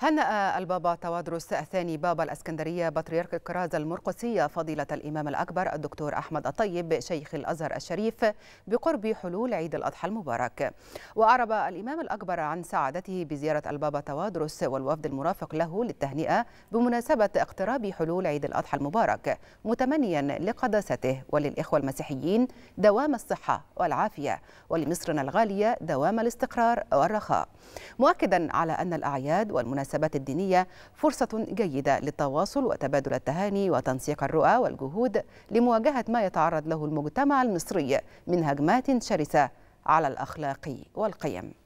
هنأ البابا توادرس الثاني بابا الاسكندريه بطريرك الكرازه المرقسيه فضيله الامام الاكبر الدكتور احمد الطيب شيخ الازهر الشريف بقرب حلول عيد الاضحى المبارك. واعرب الامام الاكبر عن سعادته بزياره البابا توادرس والوفد المرافق له للتهنئه بمناسبه اقتراب حلول عيد الاضحى المبارك متمنيا لقداسته وللاخوه المسيحيين دوام الصحه والعافيه ولمصرنا الغاليه دوام الاستقرار والرخاء. مؤكدا على ان الاعياد والمناسبات المناسبات الدينية فرصة جيدة للتواصل وتبادل التهاني وتنسيق الرؤى والجهود لمواجهة ما يتعرض له المجتمع المصري من هجمات شرسة على الأخلاق والقيم